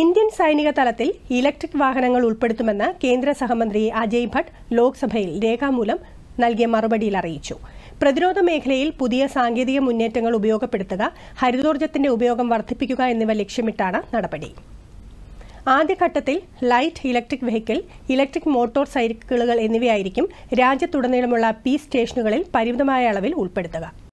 Indian സൈനിക തലത്തിൽ electric വാഹനങ്ങൾ ഉൾപ്പെടുത്തുമെന്ന് കേന്ദ്ര സഹമന്ത്രി അജയ് ഭട്ട് ലോക്സഭയിൽ രേഖാമൂലം നൽകിയ മറുപടിയിൽ അറിയിച്ചു പ്രതിരോധ മേഖലയിൽ പുതിയ സാങ്കേതിക മുന്നേറ്റങ്ങൾ ഉപയോഗപ്പെടുത്തുക ഹരിതോർജ്ജത്തിന്റെ ഉപയോഗം വർദ്ധിപ്പിക്കുക എന്നിവ ലക്ഷ്യമിട്ടാണ് നടപടി ആദ്യഘട്ടത്തിൽ light electric vehicle electric motor സൈക്കിളുകൾ എന്നിവയായിരിക്കും രാജ്യത്തുടനീളമുള്ള പി സ്റ്റേഷനുകളിൽ പരിമിതമായ അളവിൽ ഉൾപ്പെടുത്തുക